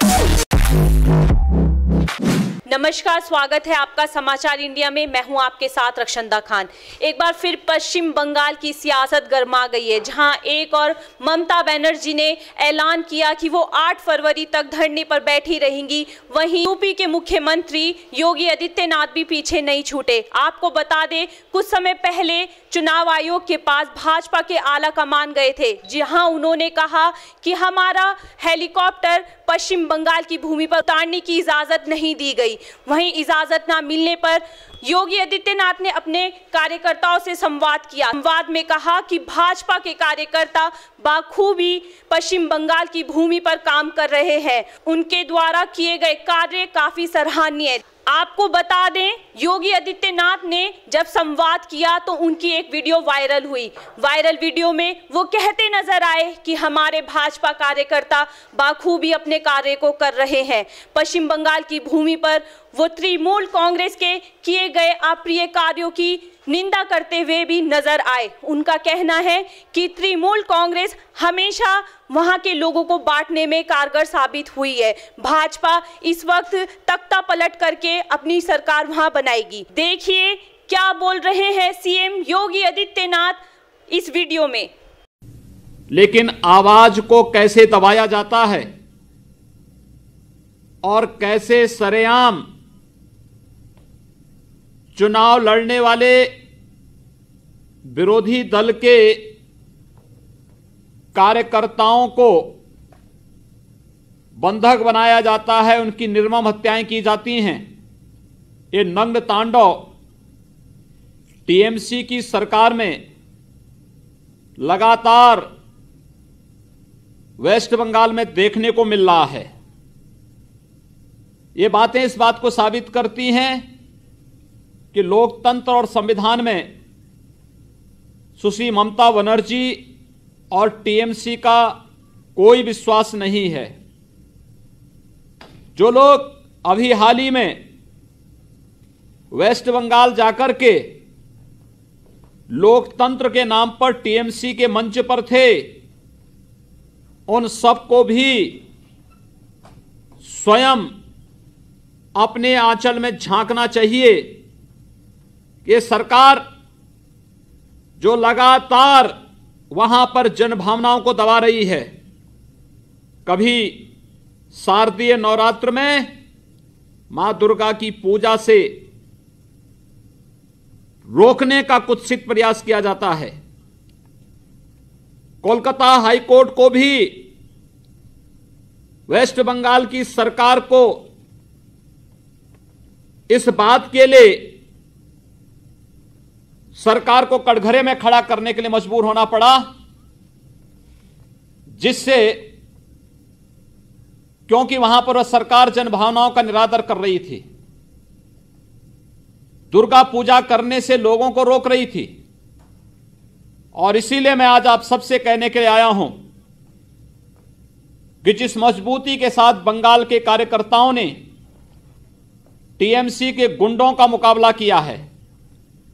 Thank you. नमस्कार स्वागत है आपका समाचार इंडिया में मैं हूं आपके साथ रक्षंदा खान एक बार फिर पश्चिम बंगाल की सियासत गर्मा गई है जहां एक और ममता बनर्जी ने ऐलान किया कि वो 8 फरवरी तक धरने पर बैठी रहेंगी वहीं यूपी के मुख्यमंत्री योगी आदित्यनाथ भी पीछे नहीं छूटे आपको बता दें कुछ समय पहले चुनाव आयोग के पास भाजपा के आला कमान गए थे जहाँ उन्होंने कहा कि हमारा हेलीकॉप्टर पश्चिम बंगाल की भूमि पर उतारने की इजाज़त नहीं दी गई वहीं इजाजत न मिलने पर योगी आदित्यनाथ ने अपने कार्यकर्ताओं से संवाद किया संवाद में कहा कि भाजपा के कार्यकर्ता बाखूबी पश्चिम बंगाल की भूमि पर काम कर रहे हैं उनके द्वारा किए गए कार्य काफी सराहनीय आपको बता दें योगी आदित्यनाथ ने जब संवाद किया तो उनकी एक वीडियो वायरल हुई वायरल वीडियो में वो कहते नजर आए कि हमारे भाजपा कार्यकर्ता बाखूबी अपने कार्य को कर रहे हैं पश्चिम बंगाल की भूमि पर वो तृणमूल कांग्रेस के किए गए अप्रिय कार्यों की निंदा करते हुए भी नजर आए उनका कहना है कि तृणमूल कांग्रेस हमेशा वहां के लोगों को बांटने में कारगर साबित हुई है भाजपा इस वक्त तख्ता पलट करके अपनी सरकार वहां बनाएगी देखिए क्या बोल रहे हैं सीएम योगी आदित्यनाथ इस वीडियो में लेकिन आवाज को कैसे दबाया जाता है और कैसे सरेआम चुनाव लड़ने वाले विरोधी दल के कार्यकर्ताओं को बंधक बनाया जाता है उनकी निर्मम हत्याएं की जाती हैं ये नंग तांडव टीएमसी की सरकार में लगातार वेस्ट बंगाल में देखने को मिल रहा है ये बातें इस बात को साबित करती हैं कि लोकतंत्र और संविधान में सुश्री ममता बनर्जी और टीएमसी का कोई विश्वास नहीं है जो लोग अभी हाल ही में वेस्ट बंगाल जाकर के लोकतंत्र के नाम पर टीएमसी के मंच पर थे उन सबको भी स्वयं अपने आंचल में झांकना चाहिए ये सरकार जो लगातार वहां पर जनभावनाओं को दबा रही है कभी शारदीय नवरात्र में मां दुर्गा की पूजा से रोकने का कुत्सित प्रयास किया जाता है कोलकाता हाईकोर्ट को भी वेस्ट बंगाल की सरकार को इस बात के लिए सरकार को कटघरे में खड़ा करने के लिए मजबूर होना पड़ा जिससे क्योंकि वहां पर वह सरकार जनभावनाओं का निरादर कर रही थी दुर्गा पूजा करने से लोगों को रोक रही थी और इसीलिए मैं आज आप सबसे कहने के लिए आया हूं कि जिस मजबूती के साथ बंगाल के कार्यकर्ताओं ने टीएमसी के गुंडों का मुकाबला किया है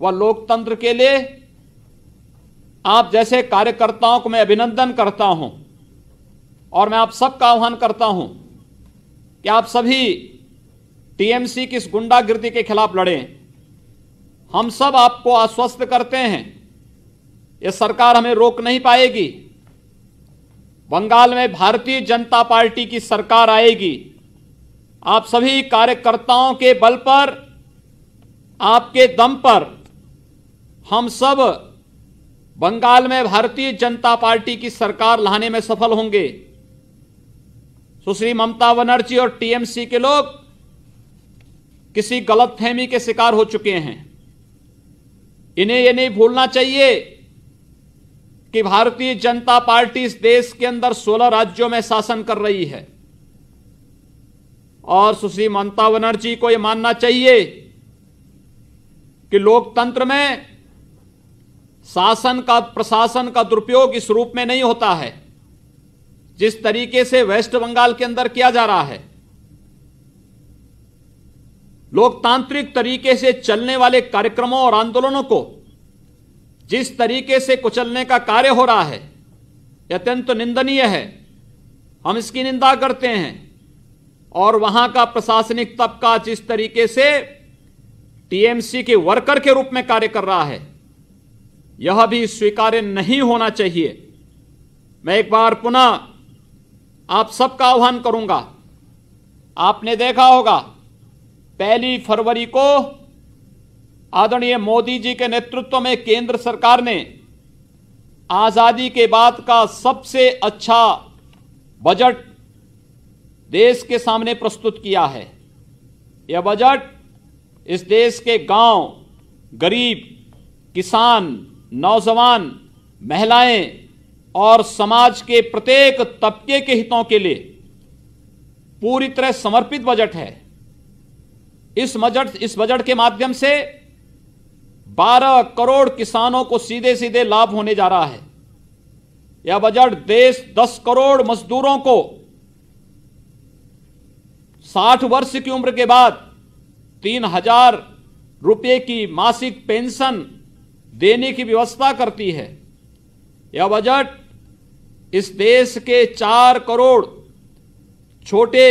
व लोकतंत्र के लिए आप जैसे कार्यकर्ताओं को मैं अभिनंदन करता हूं और मैं आप सबका आह्वान करता हूं कि आप सभी टीएमसी की इस गुंडागिर्दी के खिलाफ लड़ें हम सब आपको आश्वस्त करते हैं ये सरकार हमें रोक नहीं पाएगी बंगाल में भारतीय जनता पार्टी की सरकार आएगी आप सभी कार्यकर्ताओं के बल पर आपके दम पर हम सब बंगाल में भारतीय जनता पार्टी की सरकार लाने में सफल होंगे सुश्री ममता बनर्जी और टीएमसी के लोग किसी गलतफहमी के शिकार हो चुके हैं इन्हें यह नहीं भूलना चाहिए कि भारतीय जनता पार्टी इस देश के अंदर 16 राज्यों में शासन कर रही है और सुश्री ममता बनर्जी को यह मानना चाहिए कि लोकतंत्र में शासन का प्रशासन का दुरुपयोग इस रूप में नहीं होता है जिस तरीके से वेस्ट बंगाल के अंदर किया जा रहा है लोकतांत्रिक तरीके से चलने वाले कार्यक्रमों और आंदोलनों को जिस तरीके से कुचलने का कार्य हो रहा है अत्यंत तो निंदनीय है हम इसकी निंदा करते हैं और वहां का प्रशासनिक तबका जिस तरीके से टीएमसी के वर्कर के रूप में कार्य कर रहा है यह भी स्वीकार्य नहीं होना चाहिए मैं एक बार पुनः आप सबका आह्वान करूंगा आपने देखा होगा पहली फरवरी को आदरणीय मोदी जी के नेतृत्व में केंद्र सरकार ने आज़ादी के बाद का सबसे अच्छा बजट देश के सामने प्रस्तुत किया है यह बजट इस देश के गांव गरीब किसान नौजवान महिलाएं और समाज के प्रत्येक तबके के हितों के लिए पूरी तरह समर्पित बजट है इस बजट इस बजट के माध्यम से 12 करोड़ किसानों को सीधे सीधे लाभ होने जा रहा है यह बजट देश 10 करोड़ मजदूरों को 60 वर्ष की उम्र के बाद तीन हजार रुपये की मासिक पेंशन देने की व्यवस्था करती है यह बजट इस देश के चार करोड़ छोटे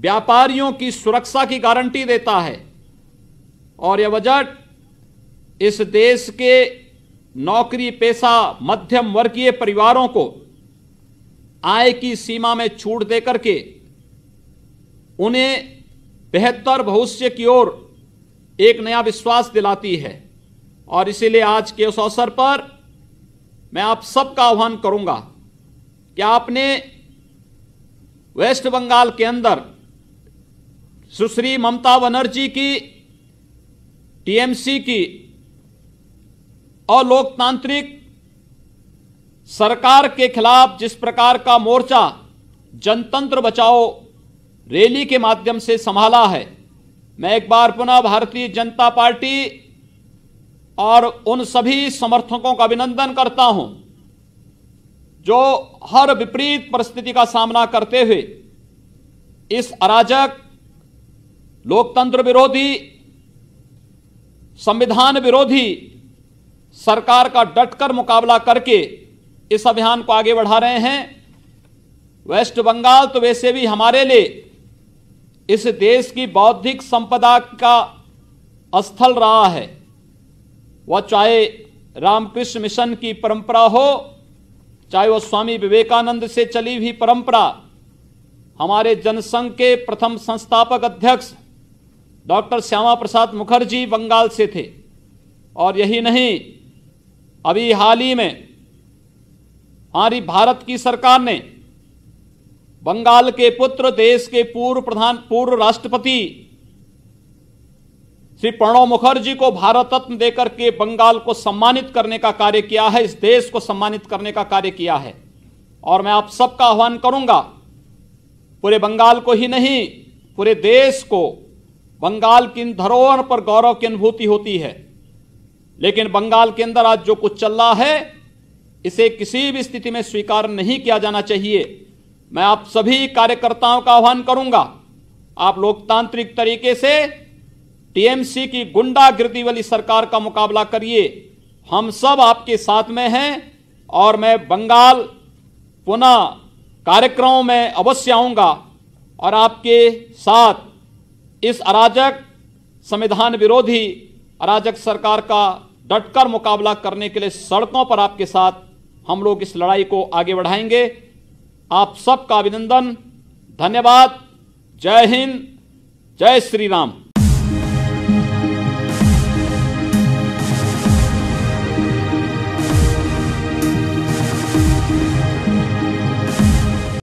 व्यापारियों की सुरक्षा की गारंटी देता है और यह बजट इस देश के नौकरी पेशा मध्यम वर्गीय परिवारों को आय की सीमा में छूट देकर के उन्हें बेहतर भविष्य की ओर एक नया विश्वास दिलाती है और इसीलिए आज के उस अवसर पर मैं आप सबका आह्वान करूंगा कि आपने वेस्ट बंगाल के अंदर सुश्री ममता बनर्जी की टीएमसी की अलोकतांत्रिक सरकार के खिलाफ जिस प्रकार का मोर्चा जनतंत्र बचाओ रैली के माध्यम से संभाला है मैं एक बार पुनः भारतीय जनता पार्टी और उन सभी समर्थकों का अभिनंदन करता हूं जो हर विपरीत परिस्थिति का सामना करते हुए इस अराजक लोकतंत्र विरोधी संविधान विरोधी सरकार का डटकर मुकाबला करके इस अभियान को आगे बढ़ा रहे हैं वेस्ट बंगाल तो वैसे भी हमारे लिए इस देश की बौद्धिक संपदा का स्थल रहा है वह चाहे रामकृष्ण मिशन की परंपरा हो चाहे वह स्वामी विवेकानंद से चली हुई परंपरा हमारे जनसंघ के प्रथम संस्थापक अध्यक्ष डॉक्टर श्यामा प्रसाद मुखर्जी बंगाल से थे और यही नहीं अभी हाल ही में हमारी भारत की सरकार ने बंगाल के पुत्र देश के पूर्व प्रधान पूर्व राष्ट्रपति श्री प्रणव मुखर्जी को भारत रत्न देकर के बंगाल को सम्मानित करने का कार्य किया है इस देश को सम्मानित करने का कार्य किया है और मैं आप सबका आह्वान करूंगा पूरे बंगाल को ही नहीं पूरे देश को बंगाल की धरोहर पर गौरव की अनुभूति होती है लेकिन बंगाल के अंदर आज जो कुछ चल रहा है इसे किसी भी स्थिति में स्वीकार नहीं किया जाना चाहिए मैं आप सभी कार्यकर्ताओं का आह्वान करूंगा आप लोकतांत्रिक तरीके से टीएमसी की गुंडागिर्दी वाली सरकार का मुकाबला करिए हम सब आपके साथ में हैं और मैं बंगाल पुनः कार्यक्रमों में अवश्य आऊंगा और आपके साथ इस अराजक संविधान विरोधी अराजक सरकार का डटकर मुकाबला करने के लिए सड़कों पर आपके साथ हम लोग इस लड़ाई को आगे बढ़ाएंगे आप सबका अभिनंदन धन्यवाद जय हिंद जय श्री राम